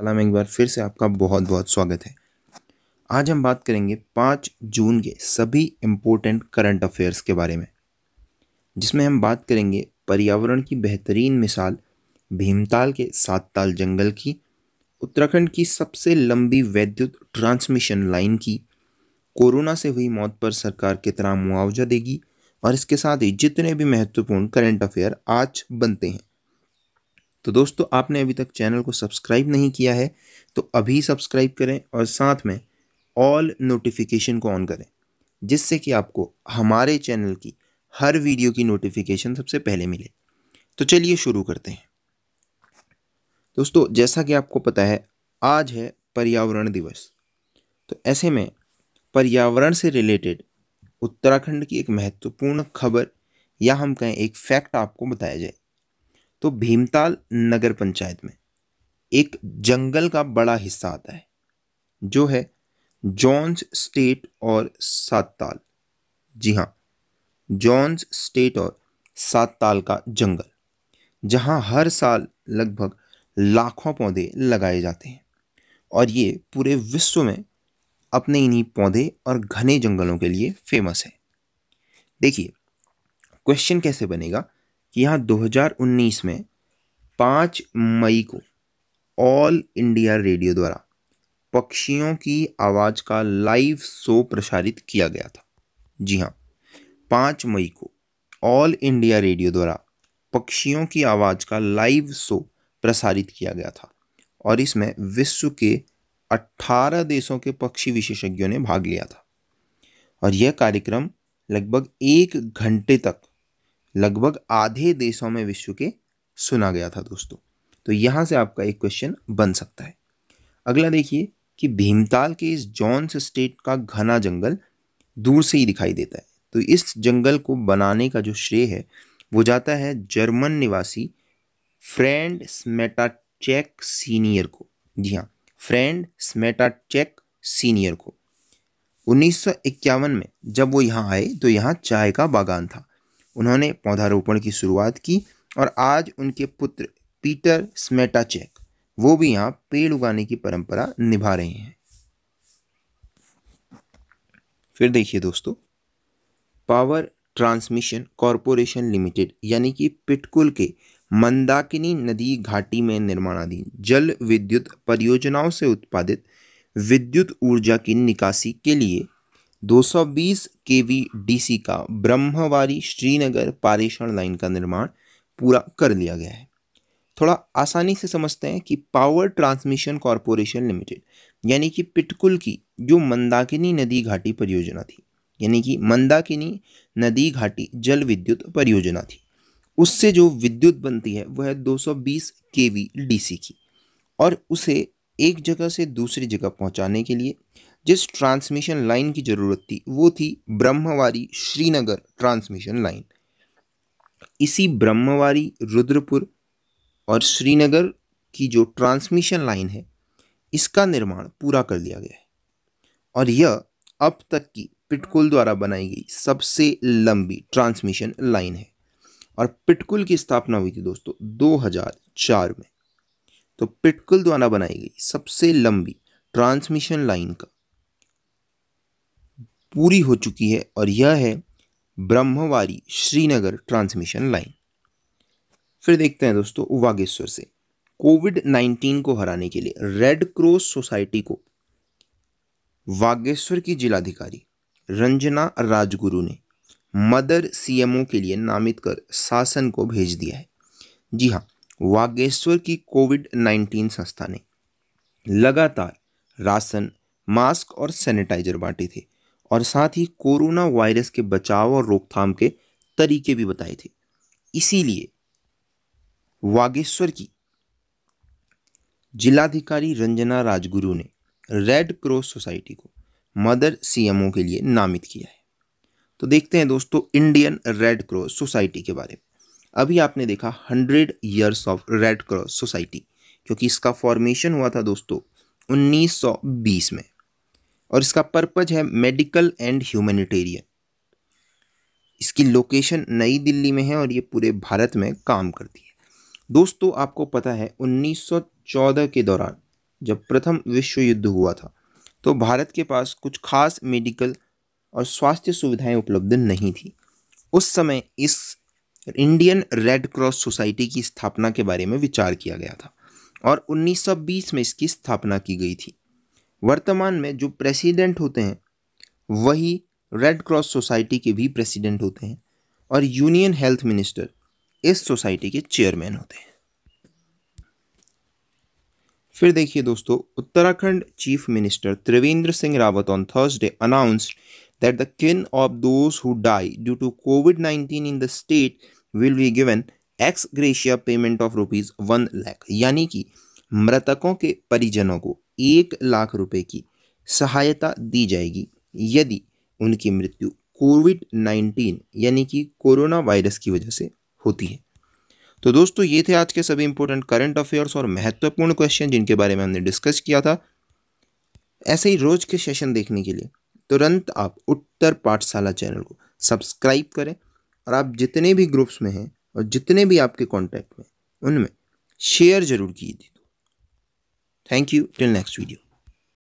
सलाम एक बार फिर से आपका बहुत बहुत स्वागत है आज हम बात करेंगे पाँच जून के सभी इम्पोर्टेंट करंट अफेयर्स के बारे में जिसमें हम बात करेंगे पर्यावरण की बेहतरीन मिसाल भीमताल के सात ताल जंगल की उत्तराखंड की सबसे लंबी वैद्युत ट्रांसमिशन लाइन की कोरोना से हुई मौत पर सरकार कितना मुआवजा देगी और इसके साथ ही जितने भी महत्वपूर्ण करंट अफेयर आज बनते हैं तो दोस्तों आपने अभी तक चैनल को सब्सक्राइब नहीं किया है तो अभी सब्सक्राइब करें और साथ में ऑल नोटिफिकेशन को ऑन करें जिससे कि आपको हमारे चैनल की हर वीडियो की नोटिफिकेशन सबसे पहले मिले तो चलिए शुरू करते हैं दोस्तों जैसा कि आपको पता है आज है पर्यावरण दिवस तो ऐसे में पर्यावरण से रिलेटेड उत्तराखंड की एक महत्वपूर्ण खबर या हम कहें एक फैक्ट आपको बताया जाए तो भीमताल नगर पंचायत में एक जंगल का बड़ा हिस्सा आता है जो है जॉन्स स्टेट और सात ताल जी हाँ जॉन्स स्टेट और सात ताल का जंगल जहाँ हर साल लगभग लाखों पौधे लगाए जाते हैं और ये पूरे विश्व में अपने इन्हीं पौधे और घने जंगलों के लिए फेमस है देखिए क्वेश्चन कैसे बनेगा कि यहाँ 2019 में पाँच मई को ऑल इंडिया रेडियो द्वारा पक्षियों की आवाज़ का लाइव शो प्रसारित किया गया था जी हाँ पाँच मई को ऑल इंडिया रेडियो द्वारा पक्षियों की आवाज़ का लाइव शो प्रसारित किया गया था और इसमें विश्व के 18 देशों के पक्षी विशेषज्ञों ने भाग लिया था और यह कार्यक्रम लगभग एक घंटे तक लगभग आधे देशों में विश्व के सुना गया था दोस्तों तो यहाँ से आपका एक क्वेश्चन बन सकता है अगला देखिए कि भीमताल के इस जॉन्स स्टेट का घना जंगल दूर से ही दिखाई देता है तो इस जंगल को बनाने का जो श्रेय है वो जाता है जर्मन निवासी फ्रेंड स्मेटाचेक सीनियर को जी हाँ फ्रेंड स्मेटाचेक सीनियर को 1951 में जब वो यहाँ आए तो यहाँ चाय का बागान था उन्होंने पौधारोपण की शुरुआत की और आज उनके पुत्र पीटर स्मेटाचेक वो भी यहाँ पेड़ उगाने की परंपरा निभा रहे हैं फिर देखिए दोस्तों पावर ट्रांसमिशन कॉरपोरेशन लिमिटेड यानी कि पिटकुल के मंदाकिनी नदी घाटी में निर्माणाधीन जल विद्युत परियोजनाओं से उत्पादित विद्युत ऊर्जा की निकासी के लिए 220 केवी डीसी का ब्रह्मवारी श्रीनगर पारेषण लाइन का निर्माण पूरा कर लिया गया है थोड़ा आसानी से समझते हैं कि पावर ट्रांसमिशन कॉरपोरेशन लिमिटेड यानी कि पिटकुल की जो मंदाकिनी नदी घाटी परियोजना थी यानी कि मंदाकिनी नदी घाटी जल विद्युत परियोजना थी उससे जो विद्युत बनती है वह 220 केवी डीसी की और उसे एक जगह से दूसरी जगह पहुंचाने के लिए जिस ट्रांसमिशन लाइन की ज़रूरत थी वो थी ब्रह्मवारी श्रीनगर ट्रांसमिशन लाइन इसी ब्रह्मवारी रुद्रपुर और श्रीनगर की जो ट्रांसमिशन लाइन है इसका निर्माण पूरा कर लिया गया है और यह अब तक की पिटकुल द्वारा बनाई गई सबसे लंबी ट्रांसमिशन लाइन है और पिटकुल की स्थापना हुई थी दोस्तों 2004 में तो पिटकुल द्वारा बनाई गई सबसे लंबी ट्रांसमिशन लाइन का पूरी हो चुकी है और यह है ब्रह्मवारी श्रीनगर ट्रांसमिशन लाइन फिर देखते हैं दोस्तों वागेश्वर से कोविड नाइन्टीन को हराने के लिए रेड क्रॉस सोसाइटी को वागेश्वर की जिलाधिकारी रंजना राजगुरु ने मदर सीएमओ के लिए नामित कर शासन को भेज दिया है जी हाँ वागेश्वर की कोविड नाइन्टीन संस्था ने लगातार राशन मास्क और सैनिटाइजर बांटे थे और साथ ही कोरोना वायरस के बचाव और रोकथाम के तरीके भी बताए थे इसीलिए वागेश्वर की जिलाधिकारी रंजना राजगुरु ने रेड क्रॉस सोसाइटी को मदर सीएमओ के लिए नामित किया है तो देखते हैं दोस्तों इंडियन रेड क्रॉस सोसाइटी के बारे में अभी आपने देखा hundred years of red cross society क्योंकि इसका फॉर्मेशन हुआ था दोस्तों 1920 में और इसका पर्पज है मेडिकल एंड ह्यूमैनिटेरियन इसकी लोकेशन नई दिल्ली में है और ये पूरे भारत में काम करती है दोस्तों आपको पता है 1914 के दौरान जब प्रथम विश्व युद्ध हुआ था तो भारत के पास कुछ खास मेडिकल और स्वास्थ्य सुविधाएं उपलब्ध नहीं थी उस समय इस इंडियन रेड क्रॉस सोसाइटी की स्थापना के बारे में विचार किया गया था और 1920 में इसकी स्थापना की गई थी वर्तमान में जो प्रेसिडेंट होते हैं वही रेड क्रॉस सोसाइटी के भी प्रेसिडेंट होते हैं और यूनियन हेल्थ मिनिस्टर इस सोसाइटी के चेयरमैन होते हैं फिर देखिए दोस्तों Uttarakhand chief minister Trivendra Singh Rawat on Thursday announced that the kin of those who die due to Covid nineteen in the state will be given ex gratia payment of rupees one lakh यानी कि मृतकों के परिजनों को एक लाख रुपए की सहायता दी जाएगी यदि उनकी मृत्यु कोविड नाइन्टीन यानी कि कोरोना वायरस की वजह से होती है तो दोस्तों ये थे आज के सभी इंपॉर्टेंट करंट अफेयर्स और महत्वपूर्ण क्वेश्चन जिनके बारे में हमने डिस्कस किया था ऐसे ही रोज के सेशन देखने के लिए तुरंत आप उत्तर पाठशाला चैनल को सब्सक्राइब करें और आप जितने भी ग्रुप्स में हैं और जितने भी आपके कॉन्टैक्ट में उनमें शेयर ज़रूर कीजिए thank you till next video